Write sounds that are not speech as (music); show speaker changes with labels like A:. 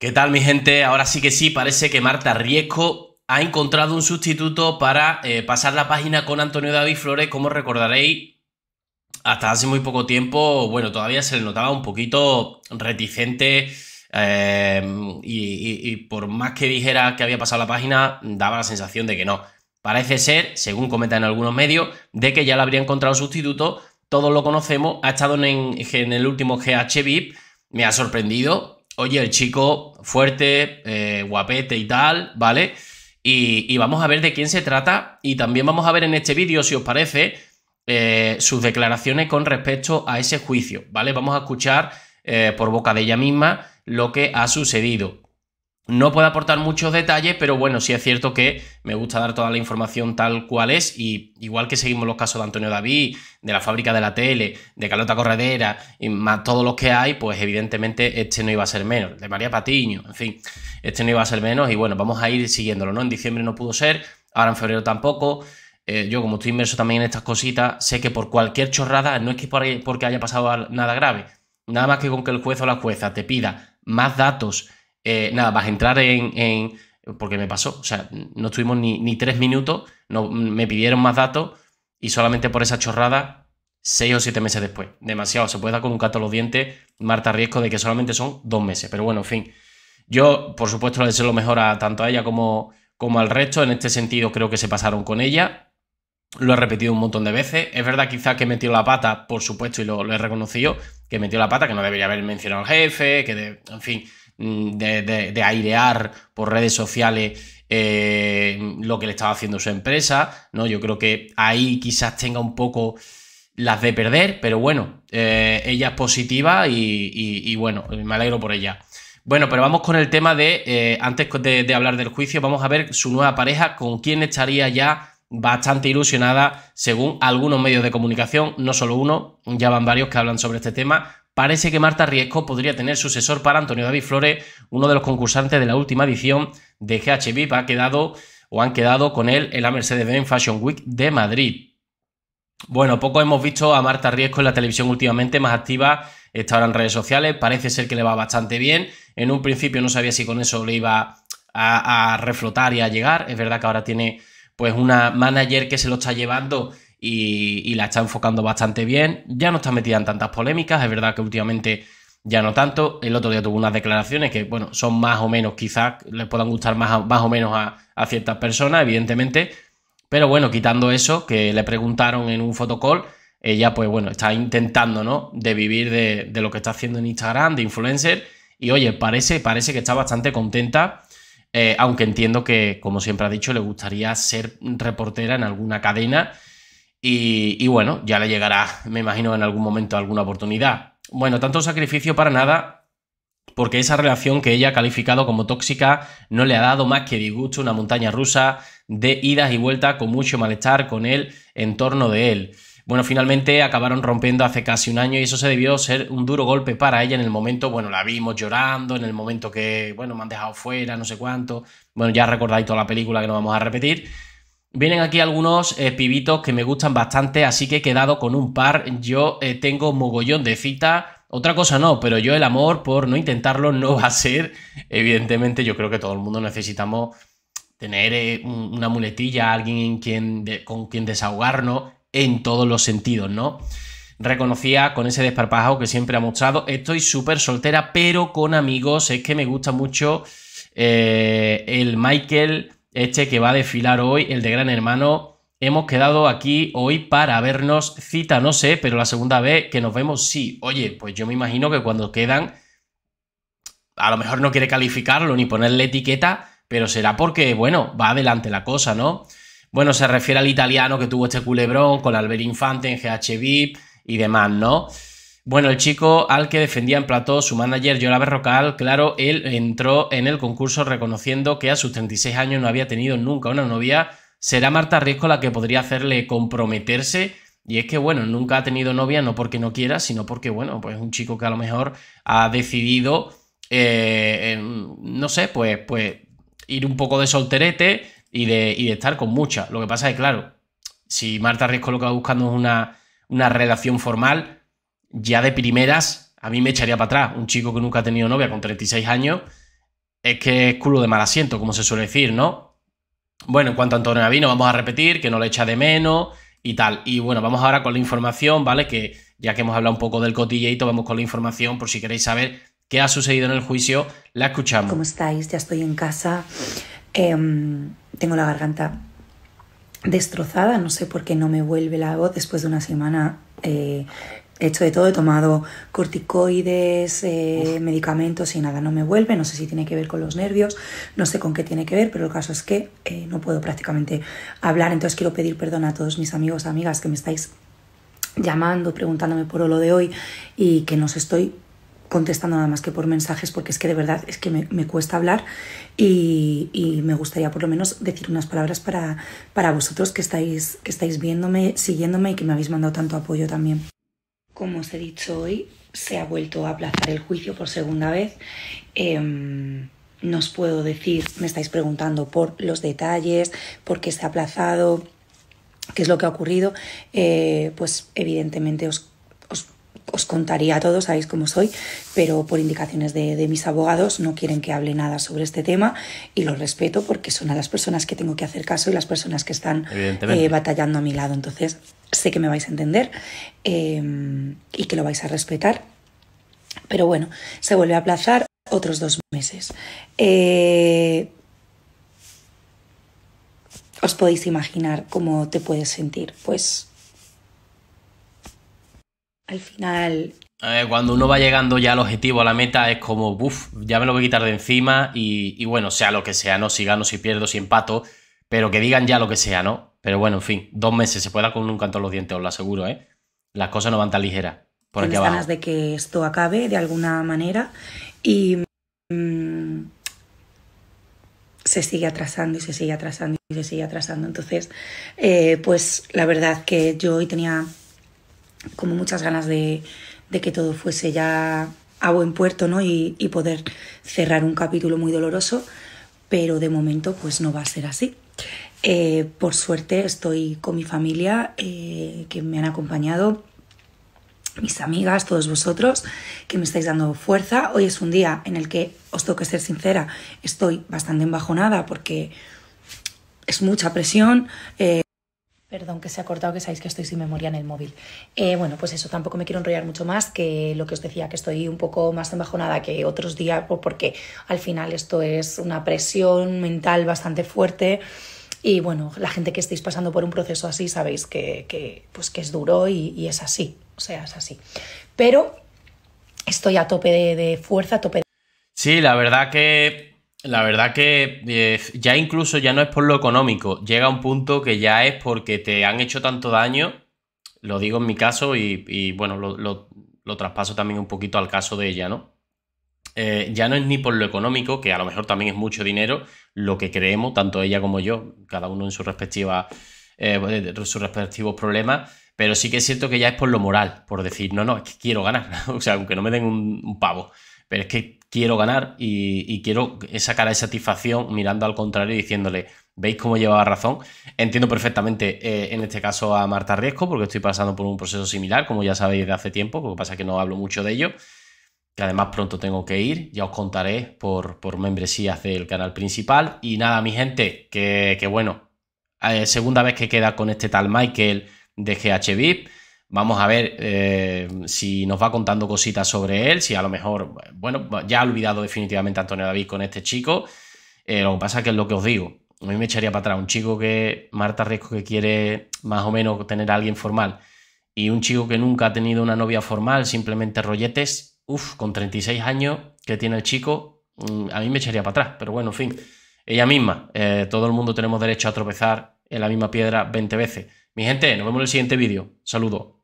A: ¿Qué tal mi gente? Ahora sí que sí, parece que Marta Riesco ha encontrado un sustituto para eh, pasar la página con Antonio David Flores, como recordaréis, hasta hace muy poco tiempo, bueno, todavía se le notaba un poquito reticente eh, y, por más que dijera que había pasado la página, daba la sensación de que no. Parece ser, según comentan algunos medios, de que ya le habría encontrado sustituto, todos lo conocemos, ha estado en, en el último GH VIP, me ha sorprendido, oye, el chico fuerte, eh, guapete y tal, ¿vale? Y, vamos a ver de quién se trata y también vamos a ver en este vídeo, si os parece, eh, sus declaraciones con respecto a ese juicio, ¿vale? Vamos a escuchar eh, por boca de ella misma lo que ha sucedido. No puedo aportar muchos detalles, pero bueno, sí es cierto que me gusta dar toda la información tal cual es y igual que seguimos los casos de Antonio David, de la fábrica de la tele, de Carlota Corredera, y más todos los que hay, pues evidentemente este no iba a ser menos, de María Patiño, en fin, este no iba a ser menos y bueno, vamos a ir siguiéndolo, ¿no? En diciembre no pudo ser, ahora en febrero tampoco. Eh, yo como estoy inmerso también en estas cositas, sé que por cualquier chorrada, no es que porque haya pasado nada grave, nada más que con que el juez o la jueza te pida más datos, eh, nada, vas a entrar en, Porque me pasó, o sea, no estuvimos ni, tres minutos, no, me pidieron más datos y solamente por esa chorrada, seis o siete meses después. Demasiado, se puede dar con un cato a los dientes, Marta Riesgo, de que solamente son dos meses. Pero bueno, en fin. Yo, por supuesto, le deseo lo mejor a tanto a ella como, como al resto. En este sentido, creo que se pasaron con ella. Lo he repetido un montón de veces. Es verdad, quizás que metió la pata, por supuesto, y lo, he reconocido, que metió la pata, que no debería haber mencionado al jefe, que, en fin, Mm, de, airear por redes sociales eh, lo que le estaba haciendo su empresa, ¿no? Yo creo que ahí quizás tenga un poco las de perder, pero bueno, eh, ella es positiva y, bueno, me alegro por ella. Bueno, pero vamos con el tema de, eh, antes de, de, hablar del juicio, vamos a ver su nueva pareja, con quien estaría ya bastante ilusionada, según algunos medios de comunicación, no solo uno, ya van varios que hablan sobre este tema, parece que Marta Riesco podría tener sucesor para Antonio David Flores, uno de los concursantes de la última edición de GHVIP. Ha quedado o han quedado con él en la Mercedes-Benz Fashion Week de Madrid. Bueno, poco hemos visto a Marta Riesco en la televisión últimamente, más activa, está ahora en redes sociales, parece ser que le va bastante bien. En un principio no sabía si con eso le iba a, a reflotar y a llegar. Es verdad que ahora tiene pues una manager que se lo está llevando y, la está enfocando bastante bien. Ya no está metida en tantas polémicas, es verdad que últimamente ya no tanto. El otro día tuvo unas declaraciones que, bueno, son más o menos, quizás les puedan gustar más, más o menos a, ciertas personas, evidentemente. Pero bueno, quitando eso, que le preguntaron en un fotocall, ella, pues bueno, está intentando, ¿no? De vivir de, lo que está haciendo en Instagram, de influencer. Y oye, parece, parece que está bastante contenta. Eh, aunque entiendo que, como siempre ha dicho, le gustaría ser reportera en alguna cadena y, bueno, ya le llegará, me imagino, en algún momento alguna oportunidad. Bueno, tanto sacrificio para nada, porque esa relación que ella ha calificado como tóxica no le ha dado más que disgusto, una montaña rusa de idas y vueltas con mucho malestar con él en torno de él. Bueno, finalmente acabaron rompiendo hace casi un año y eso se debió ser un duro golpe para ella en el momento, bueno, la vimos llorando, en el momento que, bueno, me han dejado fuera, no sé cuánto. Bueno, ya recordáis toda la película que no vamos a repetir. Vienen aquí algunos eh, pibitos que me gustan bastante, así que he quedado con un par. Yo eh, tengo mogollón de cita. Otra cosa no, pero yo el amor, por no intentarlo, no va a ser. Evidentemente, yo creo que todo el mundo necesitamos tener eh, una muletilla, alguien con quien desahogarnos en todos los sentidos, ¿no? Reconocía con ese desparpajo que siempre ha mostrado, estoy súper soltera, pero con amigos, es que me gusta mucho el Michael este que va a desfilar hoy, el de Gran Hermano. Hemos quedado aquí hoy para vernos. Cita, no sé, pero la segunda vez que nos vemos, sí. Oye, pues yo me imagino que cuando quedan, a lo mejor no quiere calificarlo ni ponerle etiqueta, pero será porque, bueno, va adelante la cosa, ¿no? Bueno, se refiere al italiano que tuvo este culebrón con Albert Infante en GH VIP y demás, ¿no? Bueno, el chico al que defendía en plató su manager Yola Rocal, claro, él entró en el concurso reconociendo que a sus 36 años no había tenido nunca una novia. Será Marta Riesco la que podría hacerle comprometerse. Y es que, bueno, nunca ha tenido novia, no porque no quiera, sino porque, bueno, pues un chico que a lo mejor ha decidido, eh, em, no sé, pues, pues ir un poco de solterete y de, estar con mucha. Lo que pasa es, claro, si Marta Riesco lo que va buscando es una, una relación formal, ya de primeras, a mí me echaría para atrás. Un chico que nunca ha tenido novia con 36 años, es que es culo de mal asiento, como se suele decir, ¿no? Bueno, en cuanto a Antonio Navino, vamos a repetir que no le echa de menos y tal. Y bueno, vamos ahora con la información, ¿vale? Que ya que hemos hablado un poco del cotilleito, vamos con la información por si queréis saber qué ha sucedido en el juicio, la escuchamos. ¿Cómo
B: estáis? Ya estoy en casa. Em, tengo la garganta destrozada, no sé por qué no me vuelve la voz después de una semana eh, He hecho de todo, he tomado corticoides, eh, medicamentos y nada, no me vuelve. No sé si tiene que ver con los nervios, no sé con qué tiene que ver, pero el caso es que eh, no puedo prácticamente hablar. Entonces quiero pedir perdón a todos mis amigos, amigas que me estáis llamando, preguntándome por lo de hoy y que no os estoy contestando nada más que por mensajes, porque es que de verdad es que me, cuesta hablar y, me gustaría por lo menos decir unas palabras para, para vosotros que estáis, que estáis viéndome, siguiéndome y que me habéis mandado tanto apoyo también como os he dicho hoy, se ha vuelto a aplazar el juicio por segunda vez. Em, no os puedo decir, me estáis preguntando por los detalles, por qué se ha aplazado, qué es lo que ha ocurrido. Eh, pues evidentemente os contaría a todos, sabéis cómo soy, pero por indicaciones de, mis abogados no quieren que hable nada sobre este tema y lo respeto porque son a las personas que tengo que hacer caso y las personas que están eh, batallando a mi lado. Entonces, sé que me vais a entender em, y que lo vais a respetar. Pero bueno, se vuelve a aplazar otros dos meses. Eh, os podéis imaginar cómo te puedes sentir. Pues al final.
A: cuando uno va llegando ya al objetivo, a la meta, es como, uff, ya me lo voy a quitar de encima y, bueno, sea lo que sea, ¿no? Si gano, si pierdo, si empato, pero que digan ya lo que sea, ¿no? Pero bueno, en fin, dos meses se puede dar con un canto en los dientes, os lo aseguro, ¿eh? Las cosas no van tan ligeras. Por ganas
B: de que esto acabe de alguna manera y mm, se sigue atrasando y se sigue atrasando y se sigue atrasando. Entonces, eh, pues la verdad que yo hoy tenía como muchas ganas de, que todo fuese ya a buen puerto ¿no? Y, poder cerrar un capítulo muy doloroso, pero de momento pues no va a ser así. Eh, por suerte estoy con mi familia eh, que me han acompañado, mis amigas, todos vosotros que me estáis dando fuerza. Hoy es un día en el que, os tengo que ser sincera, estoy bastante embajonada porque es mucha presión. Eh, Perdón que se ha cortado, que sabéis que estoy sin memoria en el móvil. Eh, bueno, pues eso, tampoco me quiero enrollar mucho más que lo que os decía, que estoy un poco más embajonada que otros días, pues porque al final esto es una presión mental bastante fuerte. Y bueno, la gente que estáis pasando por un proceso así sabéis que, pues que es duro y, es así, o sea, es así. Pero estoy a tope de, de fuerza, a tope de...
A: Sí, la verdad que la verdad que eh, ya incluso ya no es por lo económico, llega un punto que ya es porque te han hecho tanto daño, lo digo en mi caso y, bueno, lo, traspaso también un poquito al caso de ella, ¿no? Eh, ya no es ni por lo económico, que a lo mejor también es mucho dinero, lo que creemos, tanto ella como yo, cada uno en su respectiva, eh, pues, eh sus respectivos problemas, pero sí que es cierto que ya es por lo moral, por decir, no, no, es que quiero ganar, (laughs) o sea, aunque no me den un pavo pero es que quiero ganar y, quiero esa cara de satisfacción mirando al contrario y diciéndole, ¿veis cómo llevaba razón? Entiendo perfectamente eh, en este caso a Marta Riesco, porque estoy pasando por un proceso similar, como ya sabéis de hace tiempo, lo que pasa que no hablo mucho de ello, que además pronto tengo que ir, ya os contaré por, por membresías del canal principal. Y nada, mi gente, que, bueno, eh, segunda vez que queda con este tal Michael de GH VIP. Vamos a ver eh, si nos va contando cositas sobre él, si a lo mejor, bueno, ya ha olvidado definitivamente a Antonio David con este chico. Eh, lo que pasa es que es lo que os digo. A mí me echaría para atrás un chico que, Marta Riesco, que quiere más o menos tener a alguien formal y un chico que nunca ha tenido una novia formal, simplemente rolletes, uff, con 36 años que tiene el chico, mm, a mí me echaría para atrás. Pero bueno, en fin, ella misma, eh, todo el mundo tenemos derecho a tropezar en la misma piedra 20 veces. Mi gente, nos vemos en el siguiente vídeo. Saludos.